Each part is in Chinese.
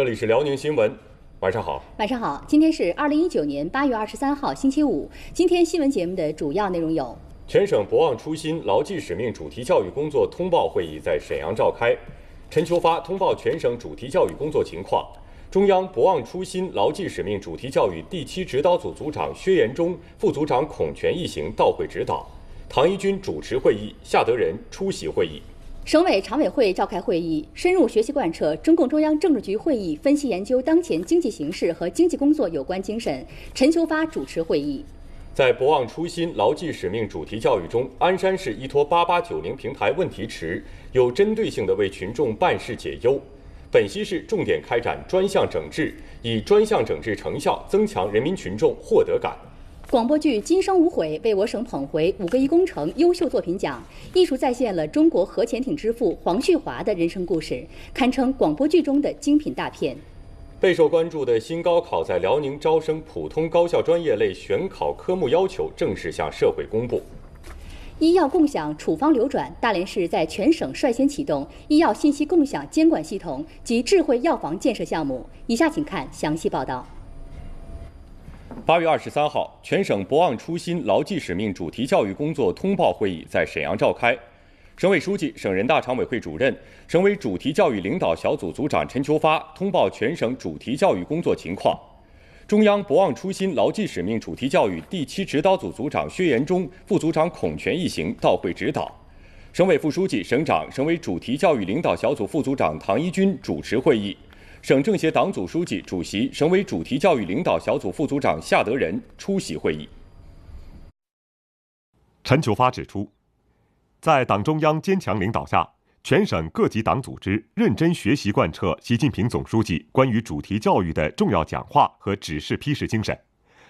这里是辽宁新闻，晚上好，晚上好。今天是二零一九年八月二十三号星期五。今天新闻节目的主要内容有：全省不忘初心、牢记使命主题教育工作通报会议在沈阳召开，陈秋发通报全省主题教育工作情况。中央不忘初心、牢记使命主题教育第七指导组组长薛延忠、副组长孔权一行到会指导，唐一军主持会议，夏德仁出席会议。省委常委会召开会议，深入学习贯彻中共中央政治局会议分析研究当前经济形势和经济工作有关精神。陈秋发主持会议。在不忘初心、牢记使命主题教育中，鞍山市依托“八八九零”平台问题池，有针对性地为群众办事解忧；本溪市重点开展专项整治，以专项整治成效增强人民群众获得感。广播剧《今生无悔》为我省捧回“五个一工程”优秀作品奖，艺术再现了中国核潜艇之父黄旭华的人生故事，堪称广播剧中的精品大片。备受关注的新高考在辽宁招生普通高校专业类选考科目要求正式向社会公布。医药共享、处方流转，大连市在全省率先启动医药信息共享监管系统及智慧药房建设项目。以下请看详细报道。八月二十三号，全省“不忘初心、牢记使命”主题教育工作通报会议在沈阳召开。省委书记、省人大常委会主任、省委主题教育领导小组组长陈求发通报全省主题教育工作情况。中央“不忘初心、牢记使命”主题教育第七指导组组长薛延忠、副组长孔泉一行到会指导。省委副书记、省长、省委主题教育领导小组副组长唐一军主持会议。省政协党组书记、主席，省委主题教育领导小组副组长夏德仁出席会议。陈求发指出，在党中央坚强领导下，全省各级党组织认真学习贯彻习近平总书记关于主题教育的重要讲话和指示批示精神，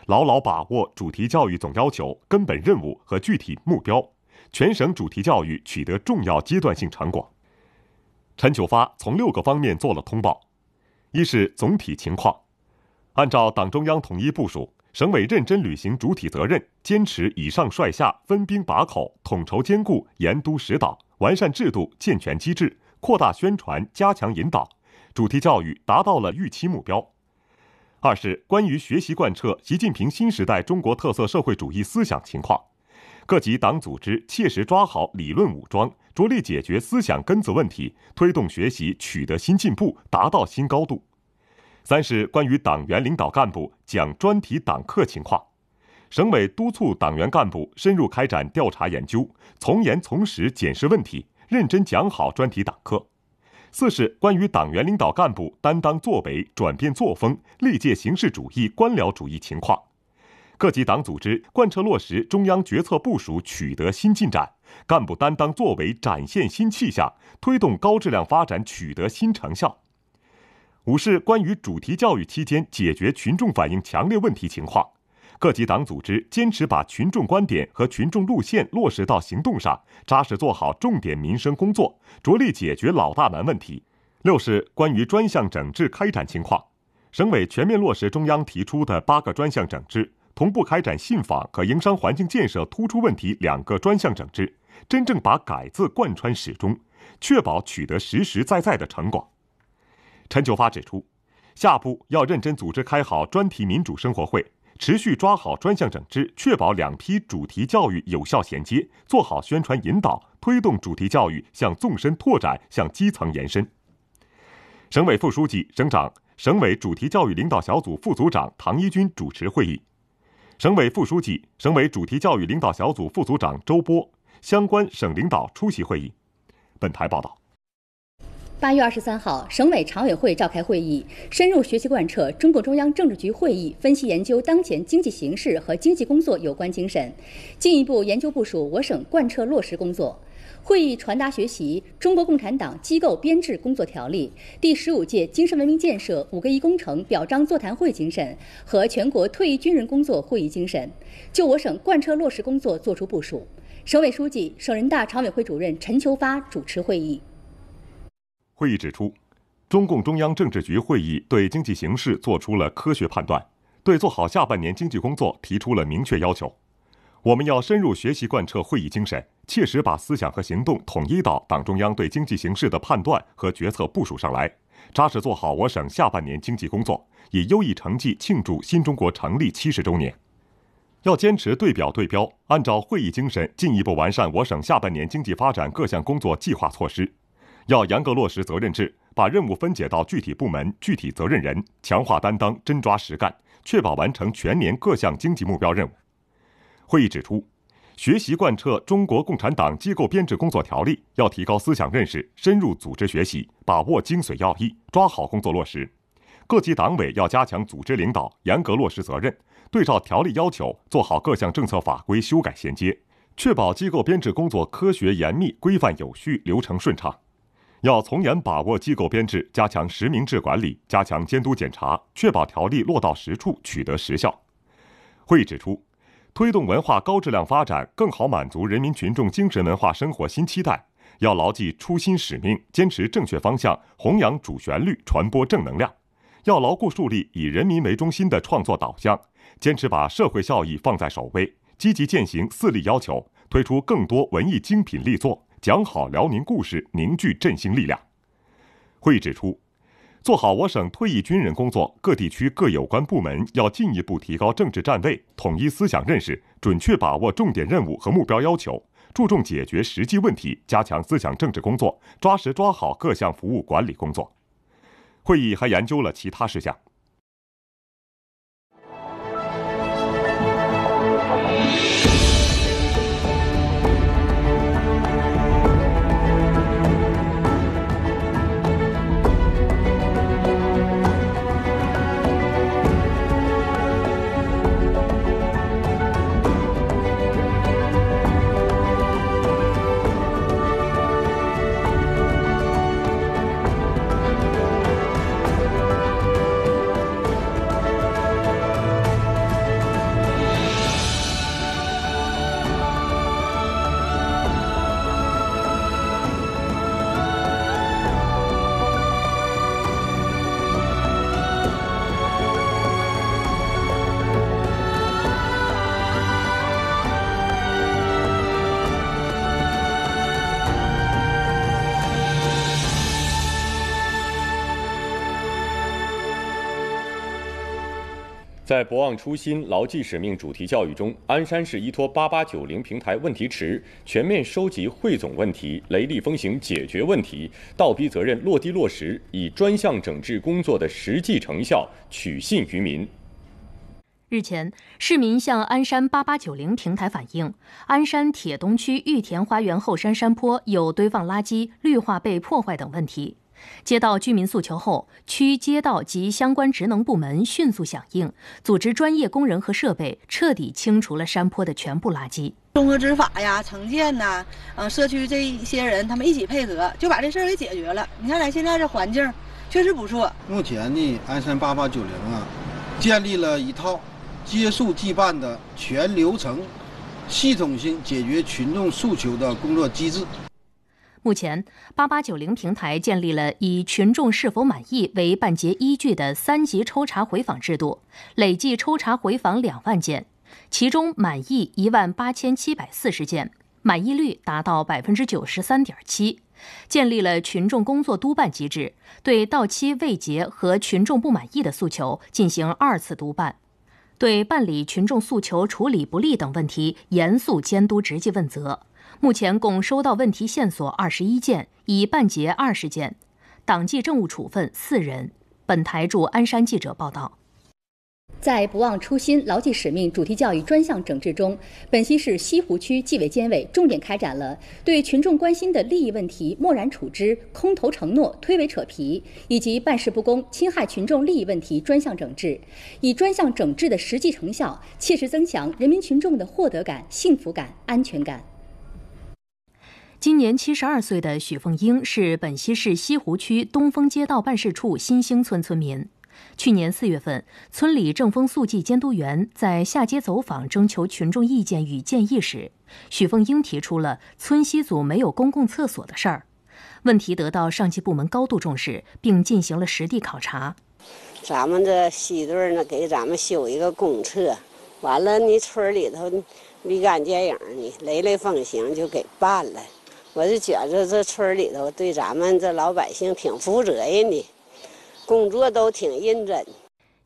牢牢把握主题教育总要求、根本任务和具体目标，全省主题教育取得重要阶段性成果。陈求发从六个方面做了通报。一是总体情况，按照党中央统一部署，省委认真履行主体责任，坚持以上率下、分兵把口、统筹兼顾、严督实导，完善制度、健全机制、扩大宣传、加强引导，主题教育达到了预期目标。二是关于学习贯彻习近平新时代中国特色社会主义思想情况，各级党组织切实抓好理论武装。着力解决思想根子问题，推动学习取得新进步、达到新高度。三是关于党员领导干部讲专题党课情况，省委督促党员干部深入开展调查研究，从严从实检视问题，认真讲好专题党课。四是关于党员领导干部担当作为、转变作风、力戒形式主义、官僚主义情况。各级党组织贯彻落实中央决策部署取得新进展，干部担当作为展现新气象，推动高质量发展取得新成效。五是关于主题教育期间解决群众反映强烈问题情况，各级党组织坚持把群众观点和群众路线落实到行动上，扎实做好重点民生工作，着力解决老大难问题。六是关于专项整治开展情况，省委全面落实中央提出的八个专项整治。同步开展信访和营商环境建设突出问题两个专项整治，真正把改字贯穿始终，确保取得实实在在的成果。陈求发指出，下步要认真组织开好专题民主生活会，持续抓好专项整治，确保两批主题教育有效衔接，做好宣传引导，推动主题教育向纵深拓展、向基层延伸。省委副书记、省长、省委主题教育领导小组副组长唐一军主持会议。省委副书记、省委主题教育领导小组副组长周波，相关省领导出席会议。本台报道。八月二十三号，省委常委会召开会议，深入学习贯彻中共中央政治局会议分析研究当前经济形势和经济工作有关精神，进一步研究部署我省贯彻落实工作。会议传达学习《中国共产党机构编制工作条例》、第十五届精神文明建设“五个一”工程表彰座谈会精神和全国退役军人工作会议精神，就我省贯彻落实工作作出部署。省委书记、省人大常委会主任陈求发主持会议。会议指出，中共中央政治局会议对经济形势作出了科学判断，对做好下半年经济工作提出了明确要求。我们要深入学习贯彻会议精神，切实把思想和行动统一到党中央对经济形势的判断和决策部署上来，扎实做好我省下半年经济工作，以优异成绩庆祝新中国成立七十周年。要坚持对表对标，按照会议精神，进一步完善我省下半年经济发展各项工作计划措施。要严格落实责任制，把任务分解到具体部门、具体责任人，强化担当，真抓实干，确保完成全年各项经济目标任务。会议指出，学习贯彻《中国共产党机构编制工作条例》，要提高思想认识，深入组织学习，把握精髓要义，抓好工作落实。各级党委要加强组织领导，严格落实责任，对照条例要求，做好各项政策法规修改衔接，确保机构编制工作科学严密、规范有序、流程顺畅。要从严把握机构编制，加强实名制管理，加强监督检查，确保条例落到实处，取得实效。会议指出。推动文化高质量发展，更好满足人民群众精神文化生活新期待，要牢记初心使命，坚持正确方向，弘扬主旋律，传播正能量。要牢固树立以人民为中心的创作导向，坚持把社会效益放在首位，积极践行“四力”要求，推出更多文艺精品力作，讲好辽宁故事，凝聚振兴力量。会议指出。做好我省退役军人工作，各地区各有关部门要进一步提高政治站位，统一思想认识，准确把握重点任务和目标要求，注重解决实际问题，加强思想政治工作，抓实抓好各项服务管理工作。会议还研究了其他事项。在“不忘初心、牢记使命”主题教育中，鞍山市依托“八八九零”平台问题池，全面收集汇总问题，雷厉风行解决问题，倒逼责任落地落实，以专项整治工作的实际成效取信于民。日前，市民向鞍山“八八九零”平台反映，鞍山铁东区玉田花园后山山坡有堆放垃圾、绿化被破坏等问题。接到居民诉求后，区街道及相关职能部门迅速响应，组织专业工人和设备，彻底清除了山坡的全部垃圾。综合执法呀、城建呐、啊社区这一些人，他们一起配合，就把这事儿给解决了。你看咱现在这环境，确实不错。目前呢，鞍山八八九零啊，建立了一套接诉即办的全流程、系统性解决群众诉求的工作机制。目前，八八九零平台建立了以群众是否满意为办结依据的三级抽查回访制度，累计抽查回访两万件，其中满意一万八千七百四十件，满意率达到百分之九十三点七。建立了群众工作督办机制，对到期未结和群众不满意的诉求进行二次督办，对办理群众诉求处理不力等问题严肃监督、执纪问责。目前共收到问题线索二十一件，已办结二十件，党纪政务处分四人。本台驻鞍山记者报道，在不忘初心、牢记使命主题教育专项整治中，本溪市西湖区纪委监委重点开展了对群众关心的利益问题漠然处之、空头承诺、推诿扯皮以及办事不公、侵害群众利益问题专项整治，以专项整治的实际成效，切实增强人民群众的获得感、幸福感、安全感。今年七十二岁的许凤英是本溪市西湖区东风街道办事处新兴村村民。去年四月份，村里正风肃纪监督员在下街走访，征求群众意见与建议时，许凤英提出了村西组没有公共厕所的事儿。问题得到上级部门高度重视，并进行了实地考察。咱们这西队呢，给咱们修一个公厕，完了，你村里头立竿见影，你雷厉风行就给办了。我就觉着这村里头对咱们这老百姓挺负责任的，工作都挺认真。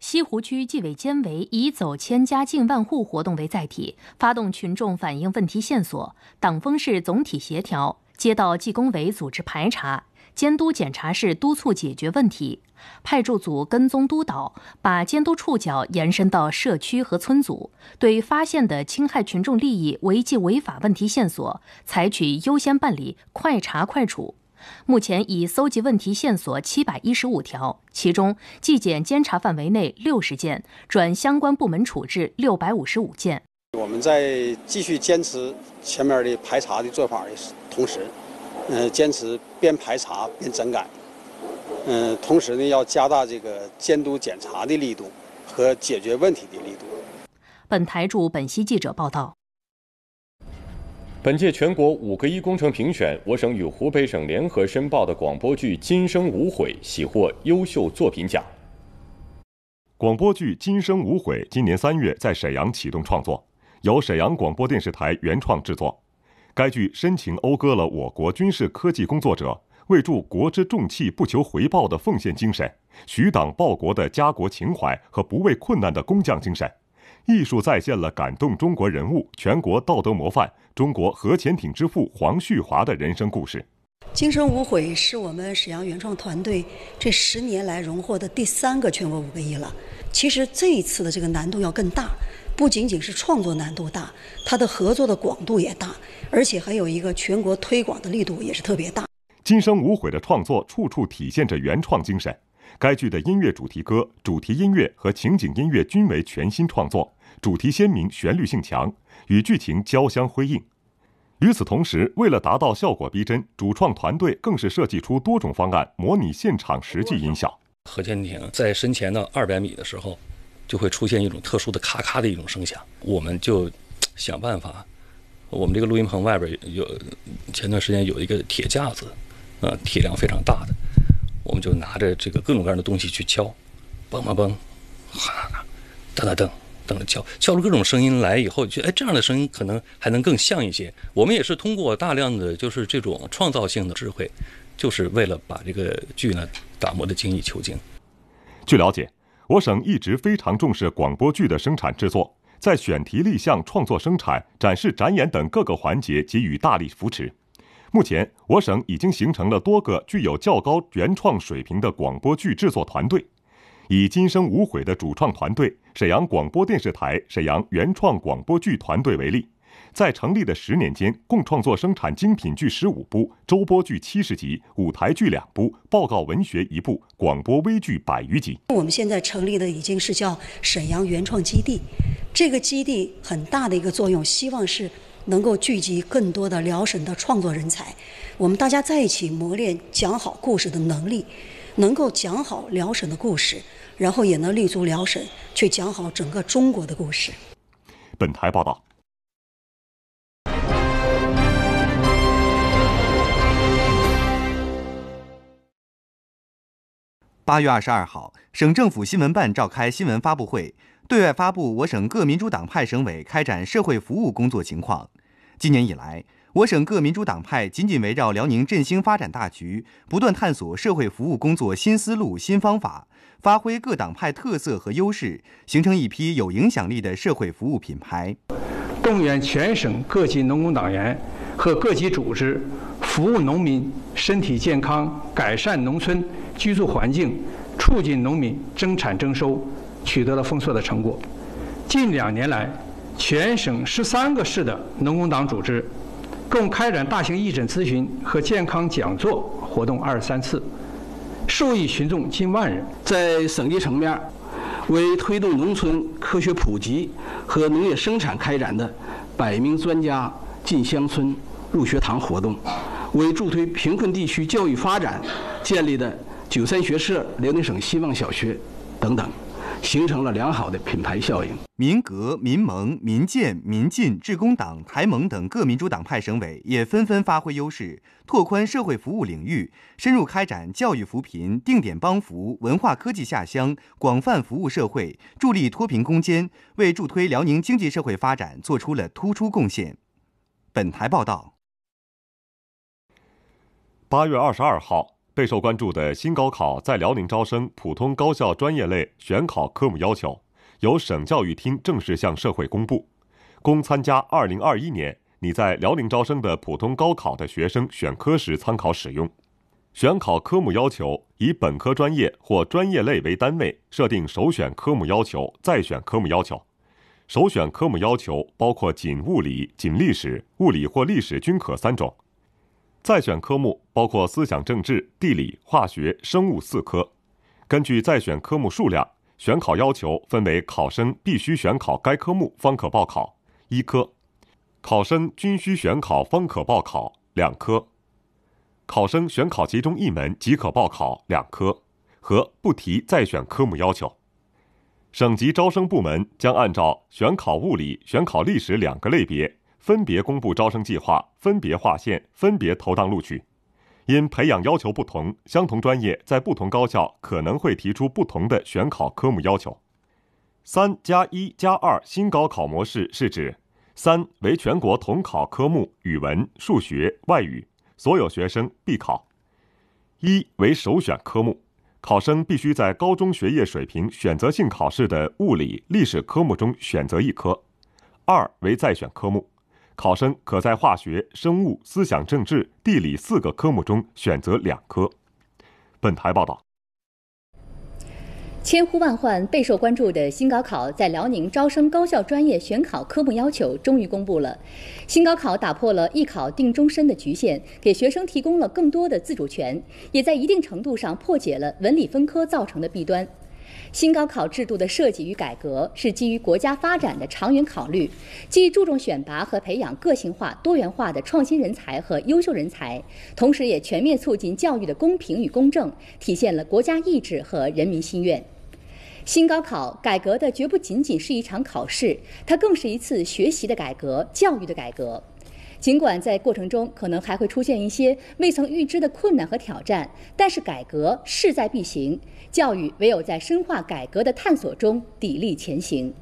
西湖区纪委监委以走千家进万户活动为载体，发动群众反映问题线索，党风室总体协调，街道纪工委组织排查。监督检查室督促解决问题，派驻组跟踪督导，把监督触角延伸到社区和村组，对发现的侵害群众利益、违纪违法问题线索，采取优先办理、快查快处。目前已搜集问题线索七百一十五条，其中纪检监察范围内六十件，转相关部门处置六百五十五件。我们在继续坚持前面的排查的做法的同时。呃，坚持边排查边整改。嗯，同时呢，要加大这个监督检查的力度和解决问题的力度。本台驻本溪记者报道。本届全国“五个一”工程评选，我省与湖北省联合申报的广播剧《今生无悔》喜获优秀作品奖。广播剧《今生无悔》今年三月在沈阳启动创作，由沈阳广播电视台原创制作。该剧深情讴歌了我国军事科技工作者为助国之重器不求回报的奉献精神、许党报国的家国情怀和不畏困难的工匠精神，艺术再现了感动中国人物、全国道德模范、中国核潜艇之父黄旭华的人生故事。《今生无悔》是我们沈阳原创团队这十年来荣获的第三个全国五个亿了。其实这一次的这个难度要更大。不仅仅是创作难度大，它的合作的广度也大，而且还有一个全国推广的力度也是特别大。《今生无悔》的创作处处体现着原创精神。该剧的音乐主题歌、主题音乐和情景音乐均为全新创作，主题鲜明，旋律性强，与剧情交相辉映。与此同时，为了达到效果逼真，主创团队更是设计出多种方案，模拟现场实际音效。核潜艇在深潜到二百米的时候。就会出现一种特殊的咔咔的一种声响，我们就想办法。我们这个录音棚外边有前段时间有一个铁架子，呃，体量非常大的，我们就拿着这个各种各样的东西去敲，嘣嘣嘣，哈，啦啦，噔噔噔，噔噔敲，敲出各种声音来以后，觉得哎这样的声音可能还能更像一些。我们也是通过大量的就是这种创造性的智慧，就是为了把这个剧呢打磨的精益求精。据了解。我省一直非常重视广播剧的生产制作，在选题立项、创作、生产、展示、展演等各个环节给予大力扶持。目前，我省已经形成了多个具有较高原创水平的广播剧制作团队，以《今生无悔》的主创团队——沈阳广播电视台沈阳原创广播剧团队为例。在成立的十年间，共创作生产精品剧十五部、周播剧七十集、舞台剧两部、报告文学一部、广播微剧百余集。我们现在成立的已经是叫沈阳原创基地，这个基地很大的一个作用，希望是能够聚集更多的辽沈的创作人才，我们大家在一起磨练讲好故事的能力，能够讲好辽沈的故事，然后也能立足辽沈去讲好整个中国的故事。本台报道。八月二十二号，省政府新闻办召开新闻发布会，对外发布我省各民主党派省委开展社会服务工作情况。今年以来，我省各民主党派紧紧围绕辽宁振兴发展大局，不断探索社会服务工作新思路、新方法，发挥各党派特色和优势，形成一批有影响力的社会服务品牌，动员全省各级农工党员和各级组织，服务农民身体健康，改善农村。居住环境，促进农民增产增收，取得了丰硕的成果。近两年来，全省十三个市的农工党组织，共开展大型义诊咨询和健康讲座活动二十三次，受益群众近万人。在省级层面，为推动农村科学普及和农业生产开展的“百名专家进乡村、入学堂”活动，为助推贫困地区教育发展建立的。九三学社、辽宁省希望小学等等，形成了良好的品牌效应。民革、民盟、民建、民进、致公党、台盟等各民主党派省委也纷纷发挥优势，拓宽社会服务领域，深入开展教育扶贫、定点帮扶、文化科技下乡，广泛服务社会，助力脱贫攻坚，为助推辽宁经济社会发展作出了突出贡献。本台报道。八月二十二号。备受关注的新高考在辽宁招生普通高校专业类选考科目要求，由省教育厅正式向社会公布，供参加2021年你在辽宁招生的普通高考的学生选科时参考使用。选考科目要求以本科专业或专业类为单位，设定首选科目要求、再选科目要求。首选科目要求包括仅物理、仅历史、物理或历史均可三种。再选科目包括思想政治、地理、化学、生物四科。根据再选科目数量，选考要求分为：考生必须选考该科目方可报考一科；考生均需选考方可报考两科；考生选考其中一门即可报考两科，和不提再选科目要求。省级招生部门将按照选考物理、选考历史两个类别。分别公布招生计划，分别划线，分别投档录取。因培养要求不同，相同专业在不同高校可能会提出不同的选考科目要求。三加一加二新高考模式是指：三为全国统考科目，语文、数学、外语，所有学生必考；一为首选科目，考生必须在高中学业水平选择性考试的物理、历史科目中选择一科；二为再选科目。考生可在化学、生物、思想政治、地理四个科目中选择两科。本台报道。千呼万唤备受关注的新高考，在辽宁招生高校专业选考科目要求终于公布了。新高考打破了艺考定终身的局限，给学生提供了更多的自主权，也在一定程度上破解了文理分科造成的弊端。新高考制度的设计与改革是基于国家发展的长远考虑，既注重选拔和培养个性化、多元化的创新人才和优秀人才，同时也全面促进教育的公平与公正，体现了国家意志和人民心愿。新高考改革的绝不仅仅是一场考试，它更是一次学习的改革，教育的改革。尽管在过程中可能还会出现一些未曾预知的困难和挑战，但是改革势在必行。教育唯有在深化改革的探索中砥砺前行。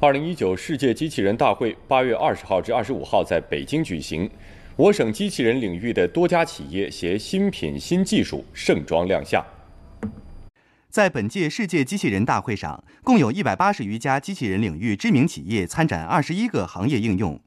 二零一九世界机器人大会八月二十号至二十五号在北京举行，我省机器人领域的多家企业携新品新技术盛装亮相。在本届世界机器人大会上，共有一百八十余家机器人领域知名企业参展，二十一个行业应用。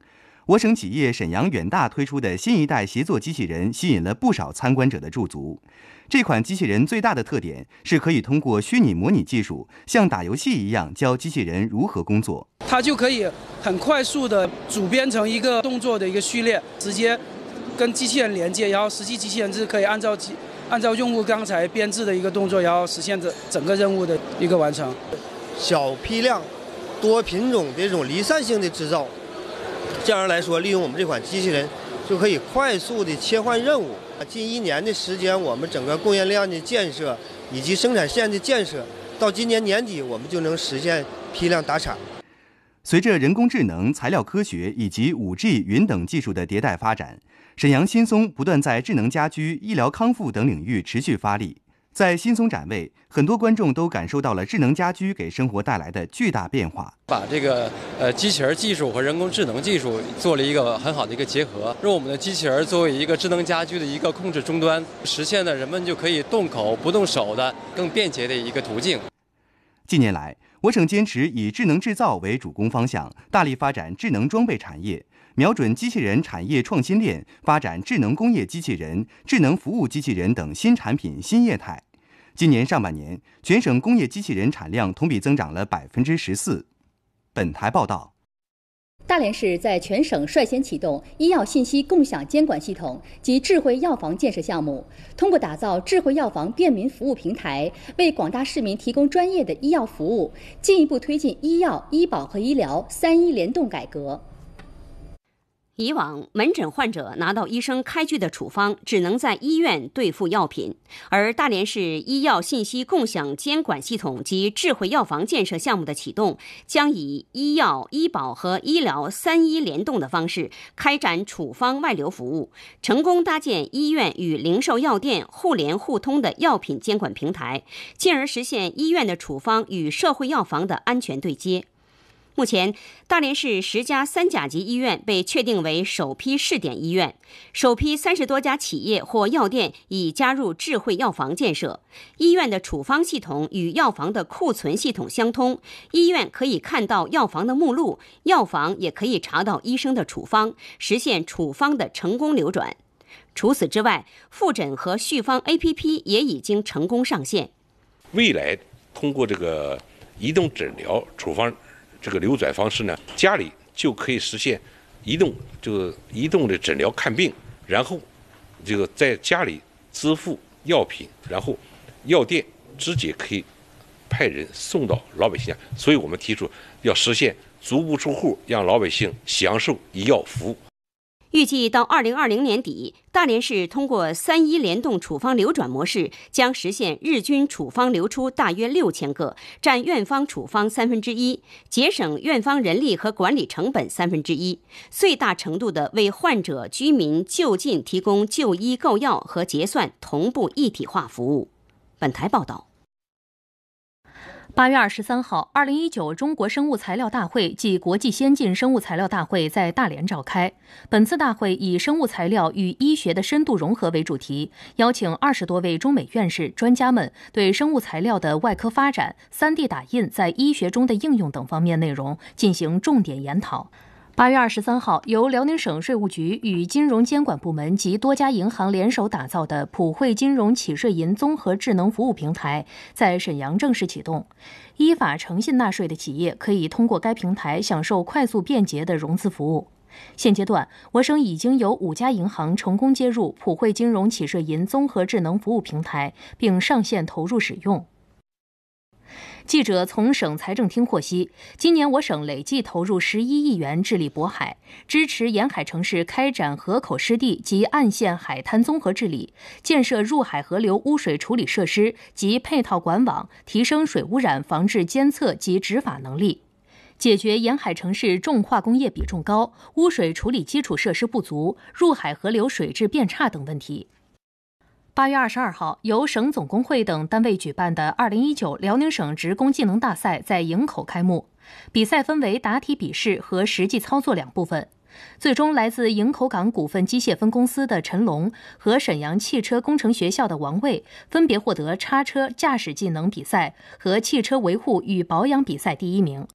我省企业沈阳远大推出的新一代协作机器人，吸引了不少参观者的驻足。这款机器人最大的特点是可以通过虚拟模拟技术，像打游戏一样教机器人如何工作。它就可以很快速的组编成一个动作的一个序列，直接跟机器人连接，然后实际机器人是可以按照按照用户刚才编制的一个动作，然后实现整整个任务的一个完成。小批量、多品种这种离散性的制造。这样来说，利用我们这款机器人，就可以快速的切换任务。近一年的时间，我们整个供应链的建设以及生产线的建设，到今年年底我们就能实现批量达产。随着人工智能、材料科学以及 5G 云等技术的迭代发展，沈阳新松不断在智能家居、医疗康复等领域持续发力。在新松展位，很多观众都感受到了智能家居给生活带来的巨大变化。把这个呃机器人技术和人工智能技术做了一个很好的一个结合，用我们的机器人作为一个智能家居的一个控制终端，实现了人们就可以动口不动手的更便捷的一个途径。近年来，我省坚持以智能制造为主攻方向，大力发展智能装备产业，瞄准机器人产业创新链，发展智能工业机器人、智能服务机器人等新产品新业态。今年上半年，全省工业机器人产量同比增长了百分之十四。本台报道，大连市在全省率先启动医药信息共享监管系统及智慧药房建设项目，通过打造智慧药房便民服务平台，为广大市民提供专业的医药服务，进一步推进医药、医保和医疗“三医联动”改革。以往，门诊患者拿到医生开具的处方，只能在医院兑付药品。而大连市医药信息共享监管系统及智慧药房建设项目的启动，将以医药、医保和医疗“三医联动”的方式开展处方外流服务，成功搭建医院与零售药店互联互通的药品监管平台，进而实现医院的处方与社会药房的安全对接。目前，大连市十家三甲级医院被确定为首批试点医院，首批三十多家企业或药店已加入智慧药房建设。医院的处方系统与药房的库存系统相通，医院可以看到药房的目录，药房也可以查到医生的处方，实现处方的成功流转。除此之外，复诊和续方 APP 也已经成功上线。未来，通过这个移动诊疗处方。这个流转方式呢，家里就可以实现移动，就个移动的诊疗看病，然后这个在家里支付药品，然后药店直接可以派人送到老百姓家，所以我们提出要实现足不出户，让老百姓享受医药服务。预计到二零二零年底，大连市通过“三医联动”处方流转模式，将实现日均处方流出大约六千个，占院方处方三分之一，节省院方人力和管理成本三分之一，最大程度的为患者、居民就近提供就医、购药和结算同步一体化服务。本台报道。八月二十三号，二零一九中国生物材料大会暨国际先进生物材料大会在大连召开。本次大会以生物材料与医学的深度融合为主题，邀请二十多位中美院士、专家们对生物材料的外科发展、3D 打印在医学中的应用等方面内容进行重点研讨。八月二十三号，由辽宁省税务局与金融监管部门及多家银行联手打造的普惠金融企税银综合智能服务平台在沈阳正式启动。依法诚信纳税的企业可以通过该平台享受快速便捷的融资服务。现阶段，我省已经有五家银行成功接入普惠金融企税银综合智能服务平台，并上线投入使用。记者从省财政厅获悉，今年我省累计投入十一亿元治理渤海，支持沿海城市开展河口湿地及岸线海滩综合治理，建设入海河流污水处理设施及配套管网，提升水污染防治监测及执法能力，解决沿海城市重化工业比重高、污水处理基础设施不足、入海河流水质变差等问题。八月二十二号，由省总工会等单位举办的二零一九辽宁省职工技能大赛在营口开幕。比赛分为答题笔试和实际操作两部分。最终，来自营口港股份机械分公司的陈龙和沈阳汽车工程学校的王卫分别获得叉车驾驶技能比赛和汽车维护与保养比赛第一名。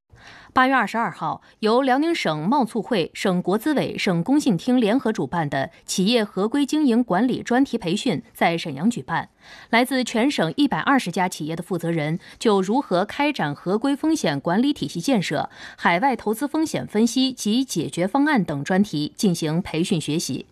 八月二十二号，由辽宁省贸促会、省国资委、省工信厅联合主办的企业合规经营管理专题培训在沈阳举办。来自全省一百二十家企业的负责人就如何开展合规风险管理体系建设、海外投资风险分析及解决方案等专题进行培训学习。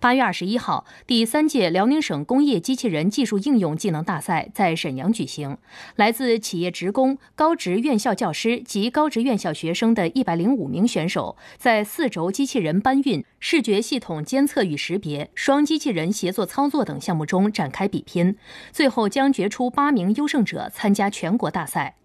八月二十一号，第三届辽宁省工业机器人技术应用技能大赛在沈阳举行。来自企业职工、高职院校教师及高职院校学生的一百零五名选手，在四轴机器人搬运、视觉系统监测与识别、双机器人协作操作等项目中展开比拼，最后将决出八名优胜者参加全国大赛。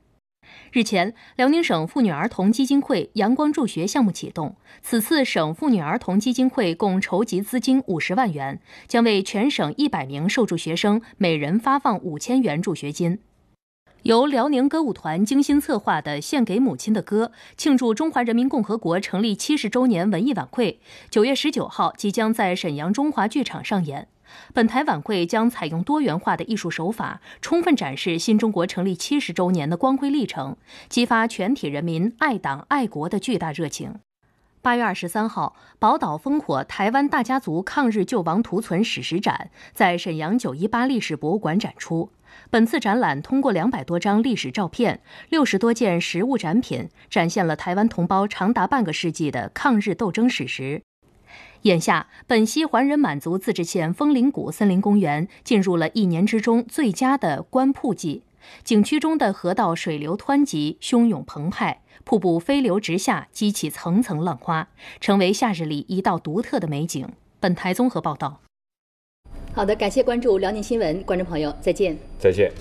日前，辽宁省妇女儿童基金会阳光助学项目启动。此次省妇女儿童基金会共筹集资金五十万元，将为全省一百名受助学生每人发放五千元助学金。由辽宁歌舞团精心策划的《献给母亲的歌》庆祝中华人民共和国成立七十周年文艺晚会，九月十九号即将在沈阳中华剧场上演。本台晚会将采用多元化的艺术手法，充分展示新中国成立七十周年的光辉历程，激发全体人民爱党爱国的巨大热情。八月二十三号，宝岛烽火——台湾大家族抗日救亡图存史实展在沈阳九一八历史博物馆展出。本次展览通过两百多张历史照片、六十多件实物展品，展现了台湾同胞长达半个世纪的抗日斗争史实。眼下，本溪桓仁满族自治县枫林谷森林公园进入了一年之中最佳的观瀑季，景区中的河道水流湍急，汹涌澎湃，瀑布飞流直下，激起层层浪花，成为夏日里一道独特的美景。本台综合报道。好的，感谢关注辽宁新闻，观众朋友，再见。再见。